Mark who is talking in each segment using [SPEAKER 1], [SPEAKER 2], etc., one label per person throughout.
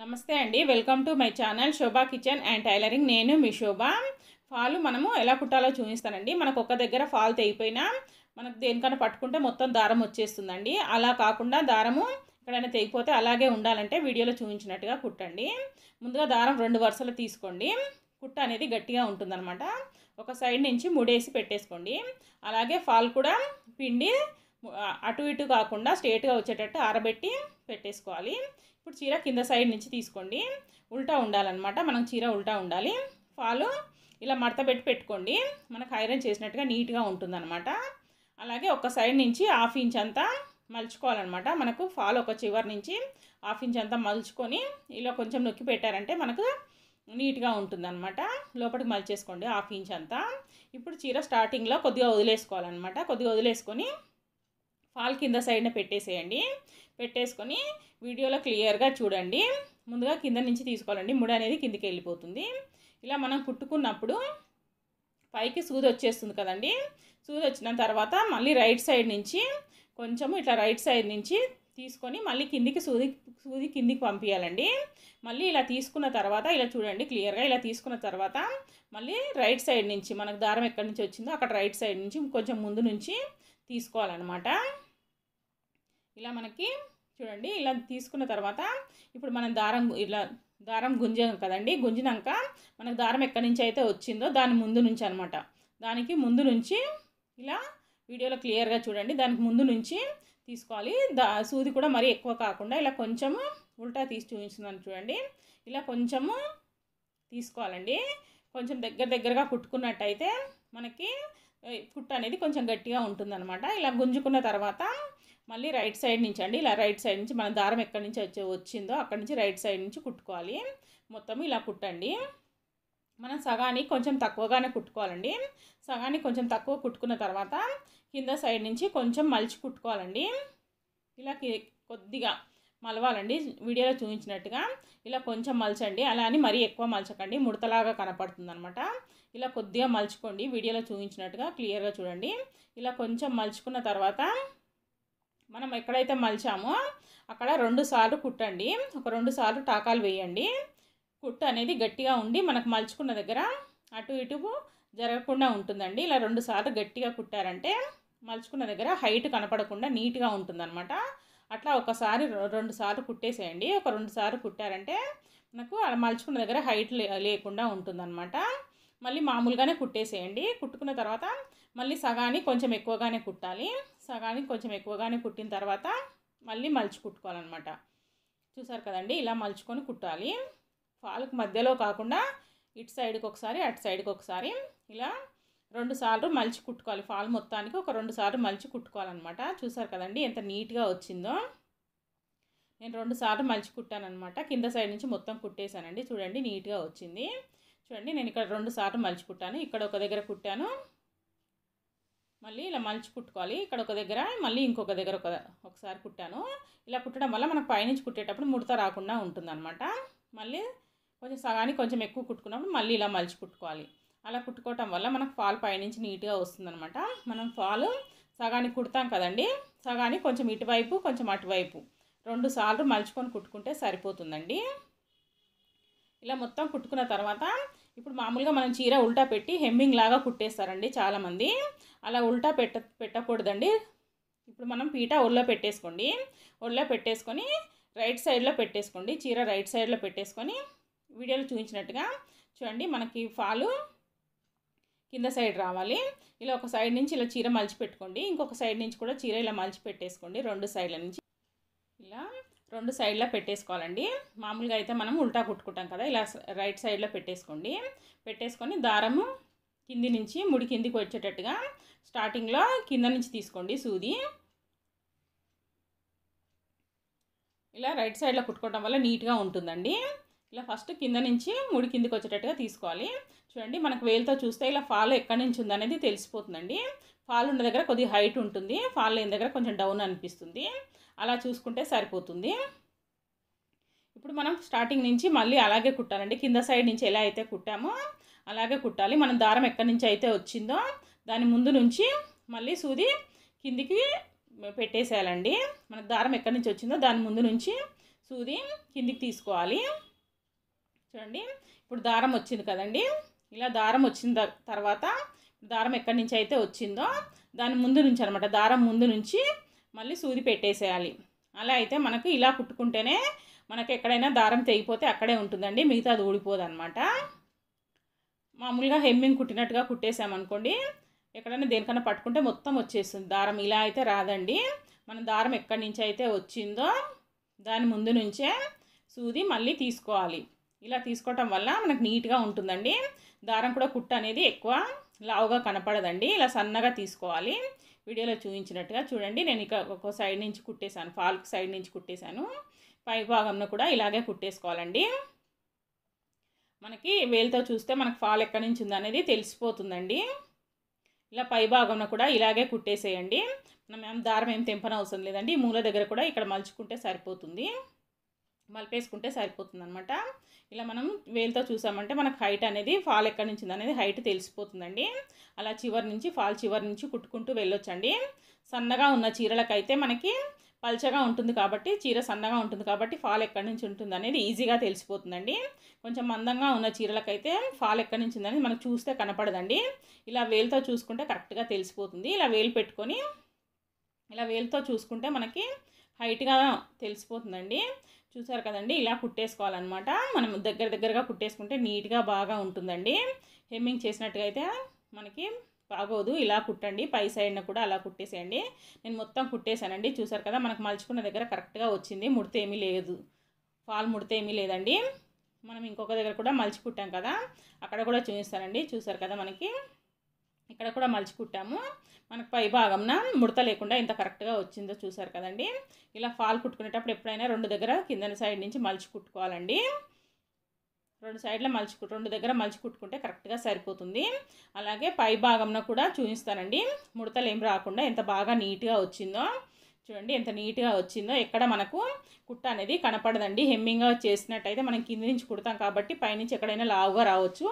[SPEAKER 1] నమస్తే అండి welcome to my channel Shobha kitchen and tailoring నేను మీ శోభా ఫాలు మనము ఎలా కుట్టాలో చూపిస్తానండి మనకు ఒక్క దగ్గర ఫాల్ తెగిపోయినా మనకు దేనికన్నా పట్టుకుంటే మొత్తం దారం వచ్చేస్తుందండి అలా కాకుండా దారము ఎక్కడైనా తెగిపోతే అలాగే ఉండాలంటే వీడియోలో చూపించినట్టుగా కుట్టండి ముందుగా దారం రెండు వరుసలు తీసుకోండి కుట్ట అనేది గట్టిగా ఉంటుందన్నమాట ఒక సైడ్ నుంచి ముడేసి పెట్టేసుకోండి అలాగే ఫాల్ కూడా పిండి అటు ఇటు కాకుండా స్ట్రేట్గా వచ్చేటట్టు ఆరబెట్టి పెట్టేసుకోవాలి ఇప్పుడు చీర కింద సైడ్ నుంచి తీసుకోండి ఉల్టా ఉండాలన్నమాట మనం చీర ఉల్టా ఉండాలి ఫాలు ఇలా మడత పెట్టి పెట్టుకోండి మనకు ఐరన్ చేసినట్టుగా నీట్గా ఉంటుందన్నమాట అలాగే ఒక సైడ్ నుంచి హాఫ్ ఇంచ్ అంతా మలుచుకోవాలన్నమాట మనకు ఫాల్ ఒక చివరి నుంచి హాఫ్ ఇంచ్ అంతా మలుచుకొని ఇలా కొంచెం నొక్కి పెట్టారంటే మనకు నీట్గా ఉంటుందన్నమాట లోపలికి మలిచేసుకోండి హాఫ్ ఇంచ్ అంతా ఇప్పుడు చీర స్టార్టింగ్లో కొద్దిగా వదిలేసుకోవాలన్నమాట కొద్దిగా వదిలేసుకొని ఫాల్ కింద సైడ్న పెట్టేసేయండి పెట్టేసుకొని వీడియోలో క్లియర్గా చూడండి ముందుగా కింద నుంచి తీసుకోవాలండి ముడి అనేది కిందికి వెళ్ళిపోతుంది ఇలా మనం కుట్టుకున్నప్పుడు పైకి సూది వచ్చేస్తుంది కదండి సూది వచ్చిన తర్వాత మళ్ళీ రైట్ సైడ్ నుంచి కొంచెము ఇట్లా రైట్ సైడ్ నుంచి తీసుకొని మళ్ళీ కిందికి సూది సూది కిందికి పంపించాలండి మళ్ళీ ఇలా తీసుకున్న తర్వాత ఇలా చూడండి క్లియర్గా ఇలా తీసుకున్న తర్వాత మళ్ళీ రైట్ సైడ్ నుంచి మనకు దారం ఎక్కడి నుంచి వచ్చిందో అక్కడ రైట్ సైడ్ నుంచి కొంచెం ముందు నుంచి తీసుకోవాలన్నమాట ఇలా మనకి చూడండి ఇలా తీసుకున్న తర్వాత ఇప్పుడు మనం దారం ఇలా దారం గుంజాం కదండి గుంజినాక మనకు దారం ఎక్కడి నుంచి అయితే వచ్చిందో దాని ముందు నుంచి అనమాట దానికి ముందు నుంచి ఇలా వీడియోలో క్లియర్గా చూడండి దానికి ముందు నుంచి తీసుకోవాలి దా సూది కూడా మరీ ఎక్కువ కాకుండా ఇలా కొంచెము ఉల్టా తీసి చూపించిందని చూడండి ఇలా కొంచెము తీసుకోవాలండి కొంచెం దగ్గర దగ్గరగా కుట్టుకున్నట్టయితే మనకి కుట్ట అనేది కొంచెం గట్టిగా ఉంటుందన్నమాట ఇలా గుంజుకున్న తర్వాత మళ్ళీ రైట్ సైడ్ నుంచి అండి ఇలా రైట్ సైడ్ నుంచి మన దారం ఎక్కడి నుంచి వచ్చే వచ్చిందో అక్కడి నుంచి రైట్ సైడ్ నుంచి కుట్టుకోవాలి మొత్తం ఇలా కుట్టండి మనం సగాన్ని కొంచెం తక్కువగానే కుట్టుకోవాలండి సగాన్ని కొంచెం తక్కువ కుట్టుకున్న తర్వాత కింద సైడ్ నుంచి కొంచెం మలిచి కుట్టుకోవాలండి ఇలా కొద్దిగా మలవాలండి వీడియోలో చూపించినట్టుగా ఇలా కొంచెం మలచండి అలా అని మరీ ఎక్కువ మలచకండి ముడతలాగా కనపడుతుంది అనమాట ఇలా కొద్దిగా మలుచుకోండి వీడియోలో చూపించినట్టుగా క్లియర్గా చూడండి ఇలా కొంచెం మలుచుకున్న తర్వాత మనం ఎక్కడైతే మలిచామో అక్కడ రెండు సార్లు కుట్టండి ఒక రెండు సార్లు టాకాలు వేయండి కుట్టు అనేది గట్టిగా ఉండి మనకు మలుచుకున్న దగ్గర అటు ఇటు జరగకుండా ఉంటుందండి ఇలా రెండు సార్లు గట్టిగా కుట్టారంటే మలుచుకున్న దగ్గర హైట్ కనపడకుండా నీట్గా ఉంటుందన్నమాట అట్లా ఒకసారి రెండు సార్లు కుట్టేసేయండి ఒక రెండు సార్లు కుట్టారంటే మనకు అలా మలుచుకున్న దగ్గర హైట్ లేకుండా ఉంటుందన్నమాట మళ్ళీ మామూలుగానే కుట్టేసేయండి కుట్టుకున్న తర్వాత మళ్ళీ సగానికి కొంచెం ఎక్కువగానే కుట్టాలి సగానికి కొంచెం ఎక్కువగానే కుట్టిన తర్వాత మళ్ళీ మలిచి కుట్టుకోవాలన్నమాట చూసారు కదండి ఇలా మలుచుకొని కుట్టాలి ఫాల్కు మధ్యలో కాకుండా ఇటు సైడ్కి ఒకసారి అటు సైడ్కి ఒకసారి ఇలా రెండు సార్లు మలిచి కుట్టుకోవాలి ఫాల్ మొత్తానికి ఒక రెండు సార్లు మలిచి కుట్టుకోవాలన్నమాట చూసారు కదండి ఎంత నీట్గా వచ్చిందో నేను రెండు సార్లు మలిచి కుట్టానమాట కింద సైడ్ నుంచి మొత్తం కుట్టేశానండి చూడండి నీట్గా వచ్చింది చూడండి నేను ఇక్కడ రెండు సార్లు మలిచి కుట్టాను ఇక్కడ ఒక దగ్గర కుట్టాను మళ్ళీ ఇలా మలిచి కుట్టుకోవాలి ఇక్కడ ఒక దగ్గర మళ్ళీ ఇంకొక దగ్గర ఒక ఒకసారి కుట్టాను ఇలా కుట్టడం వల్ల మనకు పైనుంచి కుట్టేటప్పుడు ముడత రాకుండా ఉంటుందన్నమాట మళ్ళీ కొంచెం సగానికి కొంచెం ఎక్కువ కుట్టుకున్నప్పుడు మళ్ళీ ఇలా మలిచి కుట్టుకోవాలి అలా కుట్టుకోవటం వల్ల మనకు ఫాల్ పైనుంచి నీట్గా వస్తుందనమాట మనం ఫాల్ సగానికి కుడతాం కదండి సగానికి కొంచెం ఇటువైపు కొంచెం అటువైపు రెండు సార్లు మలుచుకొని కుట్టుకుంటే సరిపోతుందండి ఇలా మొత్తం కుట్టుకున్న తర్వాత ఇప్పుడు మామూలుగా మనం చీర ఉల్టా పెట్టి హెమ్మింగ్ లాగా కుట్టేస్తారండి చాలామంది అలా ఉల్టా పెట్ట పెట్టకూడదండి ఇప్పుడు మనం పీట ఒళ్ళో పెట్టేసుకోండి ఒళ్ళో పెట్టేసుకొని రైట్ సైడ్లో పెట్టేసుకోండి చీర రైట్ సైడ్లో పెట్టేసుకొని వీడియోలో చూపించినట్టుగా చూడండి మనకి ఫాలు కింద సైడ్ రావాలి ఇలా ఒక సైడ్ నుంచి ఇలా చీర మలిచి పెట్టుకోండి ఇంకొక సైడ్ నుంచి కూడా చీర ఇలా మలిచి పెట్టేసుకోండి రెండు సైడ్ల నుంచి రెండు సైడ్లో పెట్టేసుకోవాలండి మామూలుగా అయితే మనం ఉల్టా కుట్టుకుంటాం కదా ఇలా రైట్ సైడ్లో పెట్టేసుకోండి పెట్టేసుకొని దారము కింది నుంచి ముడి కిందికి వచ్చేటట్టుగా స్టార్టింగ్లో కింద నుంచి తీసుకోండి సూది ఇలా రైట్ సైడ్లో కుట్టుకోవటం వల్ల నీట్గా ఉంటుందండి ఇలా ఫస్ట్ కింద నుంచి ముడి కిందికి వచ్చేటట్టుగా తీసుకోవాలి చూడండి మనకు వేలుతో చూస్తే ఇలా ఫాల్ ఎక్కడి నుంచి ఉందనేది తెలిసిపోతుందండి ఫాల్ ఉన్న దగ్గర కొద్దిగా హైట్ ఉంటుంది ఫాల్ లేని దగ్గర కొంచెం డౌన్ అనిపిస్తుంది అలా చూసుకుంటే సరిపోతుంది ఇప్పుడు మనం స్టార్టింగ్ నుంచి మళ్ళీ అలాగే కుట్టాలండి కింద సైడ్ నుంచి ఎలా అయితే కుట్టామో అలాగే కుట్టాలి మనం దారం ఎక్కడి నుంచి అయితే వచ్చిందో దాని ముందు నుంచి మళ్ళీ సూది కిందికి పెట్టేసేయాలండి మన దారం ఎక్కడి నుంచి వచ్చిందో దాని ముందు నుంచి సూది కిందికి తీసుకోవాలి చూడండి ఇప్పుడు దారం వచ్చింది కదండి ఇలా దారం వచ్చిన తర్వాత దారం ఎక్కడి నుంచి అయితే వచ్చిందో దాని ముందు నుంచి అనమాట దారం ముందు నుంచి మళ్ళీ సూది పెట్టేసేయాలి అలా అయితే మనకు ఇలా కుట్టుకుంటేనే మనకు ఎక్కడైనా దారం తెగిపోతే అక్కడే ఉంటుందండి మిగతా ఊడిపోదు అనమాట మామూలుగా హెమ్మింగ్ కుట్టినట్టుగా కుట్టేసామనుకోండి ఎక్కడైనా దేనికన్నా పట్టుకుంటే మొత్తం వచ్చేస్తుంది దారం ఇలా అయితే రాదండి మనం దారం ఎక్కడి నుంచి అయితే వచ్చిందో దాని ముందు నుంచే సూది మళ్ళీ తీసుకోవాలి ఇలా తీసుకోవటం వల్ల మనకు నీట్గా ఉంటుందండి దారం కూడా కుట్ట అనేది ఎక్కువ లావుగా కనపడదండి ఇలా సన్నగా తీసుకోవాలి వీడియోలో చూపించినట్టుగా చూడండి నేను ఇక ఒక సైడ్ నుంచి కుట్టేశాను ఫాల్క్ సైడ్ నుంచి కుట్టేశాను పై భాగంలో కూడా ఇలాగే కుట్టేసుకోవాలండి మనకి వేలుతో చూస్తే మనకు ఫాల్ ఎక్కడి నుంచి ఉందనేది తెలిసిపోతుందండి ఇలా పై భాగంలో కూడా ఇలాగే కుట్టేసేయండి మనం దారం ఏం తెంపనవసరం లేదండి మూల దగ్గర కూడా ఇక్కడ మలుచుకుంటే సరిపోతుంది మలిపేసుకుంటే సరిపోతుంది అనమాట ఇలా మనం వేలుతో చూసామంటే మనకు హైట్ అనేది ఫాల్ ఎక్కడి నుంచి అనేది హైట్ తెలిసిపోతుందండి అలా చివరి నుంచి ఫాల్ చివరి నుంచి కుట్టుకుంటూ వెళ్ళొచ్చండి సన్నగా ఉన్న చీరలకైతే మనకి పల్చగా ఉంటుంది కాబట్టి చీర సన్నగా ఉంటుంది కాబట్టి ఫాల్ ఎక్కడి నుంచి ఉంటుంది అనేది ఈజీగా తెలిసిపోతుందండి కొంచెం మందంగా ఉన్న చీరలకైతే ఫాల్ ఎక్కడి నుంచి ఉందని మనం చూస్తే కనపడదండి ఇలా వేలుతో చూసుకుంటే కరెక్ట్గా తెలిసిపోతుంది ఇలా వేలు పెట్టుకొని ఇలా వేలుతో చూసుకుంటే మనకి హైట్గా తెలిసిపోతుందండి చూసారు కదండి ఇలా కుట్టేసుకోవాలన్నమాట మనం దగ్గర దగ్గరగా కుట్టేసుకుంటే నీట్గా బాగా ఉంటుందండి హెమ్మింగ్ చేసినట్టుగా అయితే మనకి బాగోదు ఇలా కుట్టండి పై సైడ్న కూడా అలా కుట్టేసేయండి నేను మొత్తం కుట్టేశానండి చూసారు కదా మనకు మలుచుకున్న దగ్గర కరెక్ట్గా వచ్చింది ముడితే ఏమీ లేదు ఫాల్ ముడితే ఏమీ లేదండి మనం ఇంకొక దగ్గర కూడా మలిచి కుట్టాం కదా అక్కడ కూడా చూపిస్తానండి చూసారు కదా మనకి ఇక్కడ కూడా మలిచి కుట్టాము మనకు పై భాగంన ముడత లేకుండా ఇంత కరెక్ట్గా వచ్చిందో చూసారు కదండి ఇలా ఫాల్ కుట్టుకునేటప్పుడు ఎప్పుడైనా రెండు దగ్గర కింద సైడ్ నుంచి మలిచి కుట్టుకోవాలండి రెండు సైడ్లో మలిచి రెండు దగ్గర మలిచి కుట్టుకుంటే కరెక్ట్గా సరిపోతుంది అలాగే పై భాగంలో కూడా చూపిస్తానండి ముడతలు ఏం రాకుండా ఎంత బాగా నీట్గా వచ్చిందో చూడండి ఎంత నీట్గా వచ్చిందో ఎక్కడ మనకు కుట్ట అనేది కనపడదండి హెమ్మింగ్గా చేసినట్టయితే మనం కింద నుంచి కుడతాం కాబట్టి పైనుంచి ఎక్కడైనా లావుగా రావచ్చు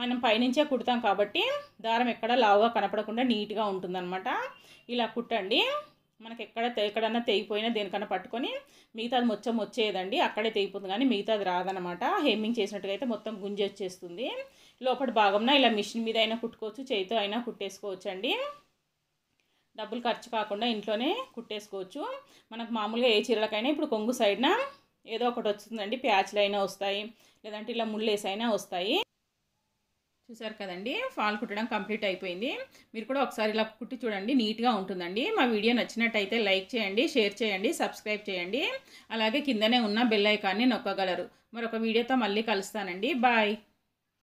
[SPEAKER 1] మనం పైనుంచే కుడతాం కాబట్టి దారం ఎక్కడ లావుగా కనపడకుండా నీట్గా ఉంటుందన్నమాట ఇలా కుట్టండి మనకి ఎక్కడ ఎక్కడన్నా తెగిపోయినా దేనికన్నా పట్టుకొని మిగతాది మొత్తం వచ్చేదండి అక్కడే తెగిపోతుంది కానీ మిగతాది రాదనమాట హెమ్మింగ్ చేసినట్టుగా అయితే మొత్తం గుంజి వచ్చేస్తుంది లోపల భాగంన ఇలా మిషన్ మీద అయినా కుట్టుకోవచ్చు చేతితో అయినా కుట్టేసుకోవచ్చు అండి డబ్బులు ఖర్చు కాకుండా ఇంట్లోనే కుట్టేసుకోవచ్చు మనకు మామూలుగా ఏ చీరలకైనా ఇప్పుడు కొంగు సైడ్న ఏదో ఒకటి వస్తుందండి ప్యాచ్లు అయినా వస్తాయి లేదంటే ఇలా ముళ్ళేసైనా వస్తాయి చూసారు కదండి ఫాల్ కుట్టడం కంప్లీట్ అయిపోయింది మీరు కూడా ఒకసారి ఇలా కుట్టి చూడండి నీట్గా ఉంటుందండి మా వీడియో నచ్చినట్టయితే లైక్ చేయండి షేర్ చేయండి సబ్స్క్రైబ్ చేయండి అలాగే కిందనే ఉన్న బెల్ ఐకాన్ని నొక్కగలరు మరొక వీడియోతో మళ్ళీ కలుస్తానండి బాయ్